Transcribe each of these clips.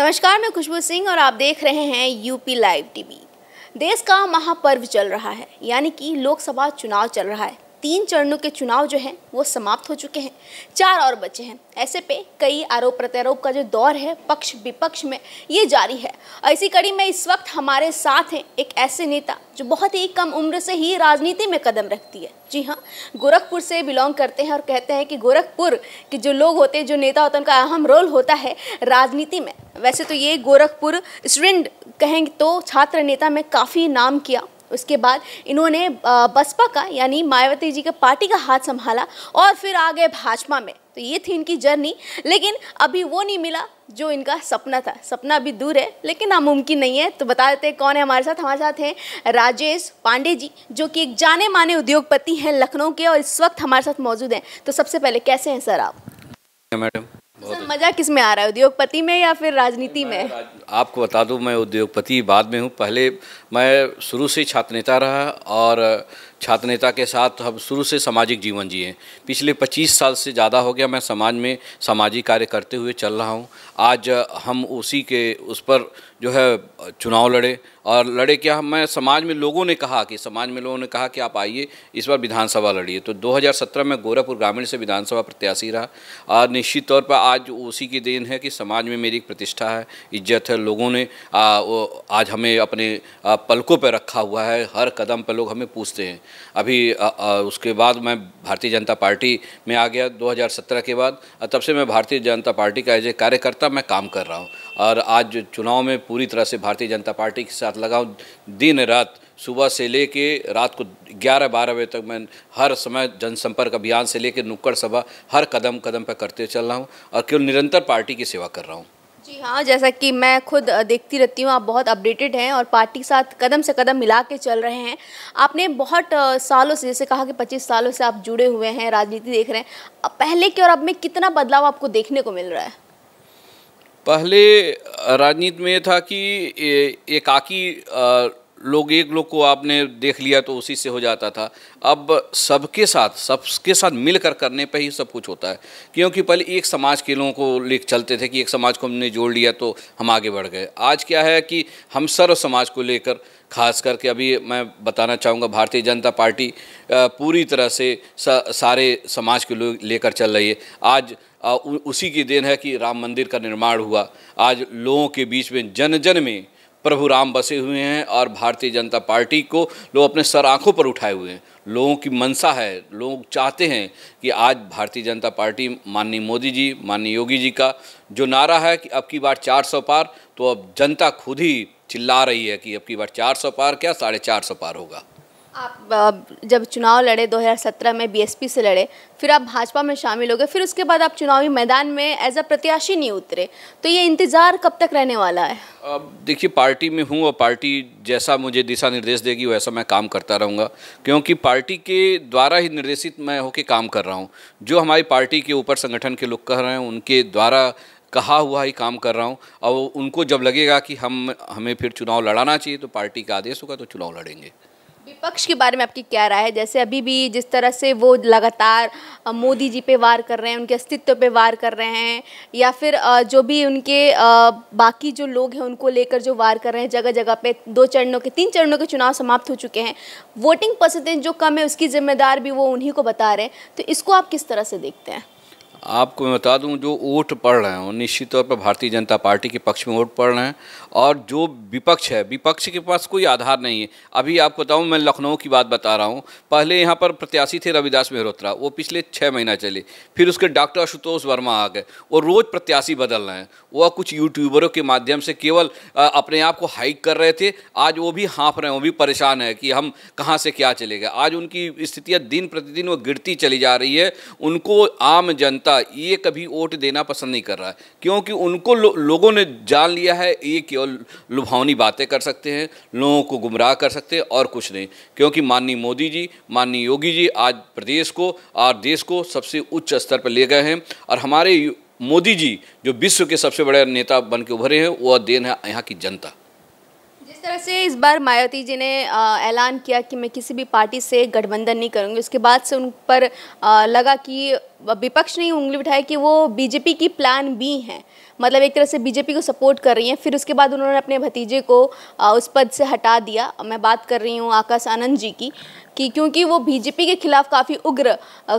नमस्कार मैं खुशबू सिंह और आप देख रहे हैं यूपी लाइव टीवी देश का महापर्व चल रहा है यानी कि लोकसभा चुनाव चल रहा है तीन चरणों के चुनाव जो हैं वो समाप्त हो चुके हैं चार और बचे हैं ऐसे पे कई आरोप प्रत्यारोप का जो दौर है पक्ष विपक्ष में ये जारी है और इसी कड़ी में इस वक्त हमारे साथ हैं एक ऐसे नेता जो बहुत ही कम उम्र से ही राजनीति में कदम रखती है जी हाँ गोरखपुर से बिलोंग करते हैं और कहते हैं कि गोरखपुर के जो लोग होते हैं जो नेता होते हैं उनका अहम रोल होता है राजनीति में वैसे तो ये गोरखपुर स्टूडेंट कहें तो छात्र नेता में काफ़ी नाम किया उसके बाद इन्होंने बसपा का यानी मायावती जी के पार्टी का हाथ संभाला और फिर आ गए भाजपा में तो ये थी इनकी जर्नी लेकिन अभी वो नहीं मिला जो इनका सपना था सपना अभी दूर है लेकिन नामुमकिन नहीं है तो बता देते कौन है हमारे साथ हमारे साथ हैं राजेश पांडे जी जो कि एक जाने माने उद्योगपति हैं लखनऊ के और इस वक्त हमारे साथ मौजूद हैं तो सबसे पहले कैसे हैं सर आप मैडम सर मज़ा किस में आ रहा है उद्योगपति में या फिर राजनीति में आपको बता दूं मैं उद्योगपति बाद में हूं पहले मैं शुरू से छात्र नेता रहा और छात्र नेता के साथ हम शुरू से सामाजिक जीवन जिए पिछले 25 साल से ज़्यादा हो गया मैं समाज में सामाजिक कार्य करते हुए चल रहा हूं आज हम उसी के उस पर जो है चुनाव लड़े और लड़े क्या मैं समाज में लोगों ने कहा कि समाज में लोगों ने कहा कि आप आइए इस बार विधानसभा लड़िए तो 2017 में गोरखपुर ग्रामीण से विधानसभा प्रत्याशी रहा और निश्चित तौर पर आज उसी की देन है कि समाज में मेरी प्रतिष्ठा है इज्जत है लोगों ने आ, आज हमें अपने पलकों पर रखा हुआ है हर कदम पर लोग हमें पूछते हैं अभी आ, आ, उसके बाद मैं भारतीय जनता पार्टी में आ गया 2017 के बाद तब से मैं भारतीय जनता पार्टी का एज ए कार्यकर्ता मैं काम कर रहा हूँ और आज चुनाव में पूरी तरह से भारतीय जनता पार्टी के साथ लगा हूँ दिन रात सुबह से ले रात को 11 बारह बजे तक मैं हर समय जनसंपर्क अभियान से लेकर नुक्कड़ सभा हर कदम कदम पर करते चल रहा हूँ और केवल निरंतर पार्टी की सेवा कर रहा हूँ जी हाँ जैसा कि मैं खुद देखती रहती हूँ आप बहुत अपडेटेड हैं और पार्टी के साथ कदम से कदम मिला के चल रहे हैं आपने बहुत सालों से जैसे कहा कि 25 सालों से आप जुड़े हुए हैं राजनीति देख रहे हैं पहले के और अब में कितना बदलाव आपको देखने को मिल रहा है पहले राजनीति में था कि एकाकी लोग एक लोग को आपने देख लिया तो उसी से हो जाता था अब सबके साथ सबके साथ मिलकर करने पर ही सब कुछ होता है क्योंकि पहले एक समाज के लोगों को ले चलते थे कि एक समाज को हमने जोड़ लिया तो हम आगे बढ़ गए आज क्या है कि हम सर्व समाज को लेकर खास करके अभी मैं बताना चाहूँगा भारतीय जनता पार्टी पूरी तरह से सारे समाज के लोग लेकर चल रही है आज उसी की देन है कि राम मंदिर का निर्माण हुआ आज लोगों के बीच में जन जन में प्रभु राम बसे हुए हैं और भारतीय जनता पार्टी को लोग अपने सर आंखों पर उठाए हुए हैं लोगों की मनसा है लोग चाहते हैं कि आज भारतीय जनता पार्टी माननीय मोदी जी माननीय योगी जी का जो नारा है कि अब की बार सौ पार तो अब जनता खुद ही चिल्ला रही है कि अब की बार सौ पार क्या साढ़े चार सौ पार होगा आप जब चुनाव लड़े 2017 में बीएसपी से लड़े फिर आप भाजपा में शामिल हो गए फिर उसके बाद आप चुनावी मैदान में एज अ प्रत्याशी नहीं उतरे तो ये इंतज़ार कब तक रहने वाला है अब देखिए पार्टी में हूँ और पार्टी जैसा मुझे दिशा निर्देश देगी वैसा मैं काम करता रहूँगा क्योंकि पार्टी के द्वारा ही निर्देशित मैं होकर काम कर रहा हूँ जो हमारी पार्टी के ऊपर संगठन के लोग कह रहे हैं उनके द्वारा कहा हुआ ही काम कर रहा हूँ और उनको जब लगेगा कि हम हमें फिर चुनाव लड़ाना चाहिए तो पार्टी का आदेश होगा तो चुनाव लड़ेंगे विपक्ष के बारे में आपकी क्या राय है जैसे अभी भी जिस तरह से वो लगातार मोदी जी पे वार कर रहे हैं उनके अस्तित्व पे वार कर रहे हैं या फिर जो भी उनके बाकी जो लोग हैं उनको लेकर जो वार कर रहे हैं जगह जगह पे दो चरणों के तीन चरणों के चुनाव समाप्त हो चुके हैं वोटिंग परसेंटेज जो कम है उसकी जिम्मेदार भी वो उन्हीं को बता रहे हैं तो इसको आप किस तरह से देखते हैं आपको मैं बता दूं जो वोट पड़ रहे हैं वो निश्चित तौर पर भारतीय जनता पार्टी के पक्ष में वोट पड़ रहे हैं और जो विपक्ष है विपक्ष के पास कोई आधार नहीं है अभी आपको बताऊं मैं लखनऊ की बात बता रहा हूं पहले यहां पर प्रत्याशी थे रविदास मेहरोत्रा वो पिछले छः महीना चले फिर उसके डॉक्टर आशुतोष वर्मा आ गए वो रोज़ प्रत्याशी बदल रहे हैं वह कुछ यूट्यूबरों के माध्यम से केवल अपने आप को हाइक कर रहे थे आज वो भी हाँफ रहे हैं वो भी परेशान है कि हम कहाँ से क्या चले गए आज उनकी स्थितियाँ दिन प्रतिदिन वो गिरती चली जा रही है उनको आम जनता जनता ये कभी वोट देना पसंद नहीं कर रहा है क्योंकि उनको लो, लोगों ने जान लिया है ये केवल लुभावनी बातें कर सकते हैं लोगों को गुमराह कर सकते हैं और कुछ नहीं क्योंकि माननीय मोदी जी माननीय योगी जी आज प्रदेश को और देश को सबसे उच्च स्तर पर ले गए हैं और हमारे मोदी जी जो विश्व के सबसे बड़े नेता बन के उभरे हैं वह देन है यहाँ की जनता वैसे इस बार मायावती जी ने ऐलान किया कि मैं किसी भी पार्टी से गठबंधन नहीं करूंगी उसके बाद से उन पर लगा कि विपक्ष ने उंगली उठाई कि वो बीजेपी की प्लान बी हैं मतलब एक तरह से बीजेपी को सपोर्ट कर रही हैं फिर उसके बाद उन्होंने अपने भतीजे को उस पद से हटा दिया मैं बात कर रही हूँ आकाश आनंद जी की कि क्योंकि वो बीजेपी के खिलाफ काफ़ी उग्र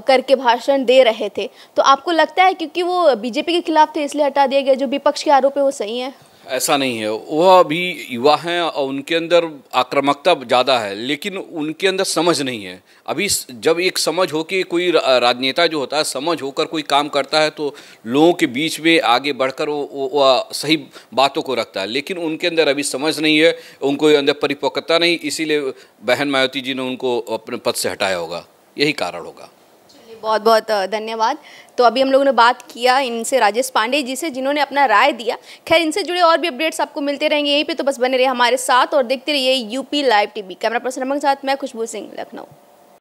करके भाषण दे रहे थे तो आपको लगता है क्योंकि वो बीजेपी के खिलाफ थे इसलिए हटा दिया गया जो विपक्ष के आरोप है वो सही है ऐसा नहीं है वह अभी युवा हैं और उनके अंदर आक्रामकता ज़्यादा है लेकिन उनके अंदर समझ नहीं है अभी जब एक समझ हो के कोई राजनेता जो होता है समझ होकर कोई काम करता है तो लोगों के बीच में आगे बढ़कर वो वह सही बातों को रखता है लेकिन उनके अंदर अभी समझ नहीं है उनको अंदर परिपक्वता नहीं इसीलिए बहन मायावती जी ने उनको अपने पद से हटाया होगा यही कारण होगा बहुत बहुत धन्यवाद तो अभी हम लोगों ने बात किया इनसे राजेश पांडे जी से जिन्होंने अपना राय दिया खैर इनसे जुड़े और भी अपडेट्स आपको मिलते रहेंगे यहीं पे तो बस बने रहे हमारे साथ और देखते रहिए UP live TV camera person के साथ मैं खुशबू सिंह लखनऊ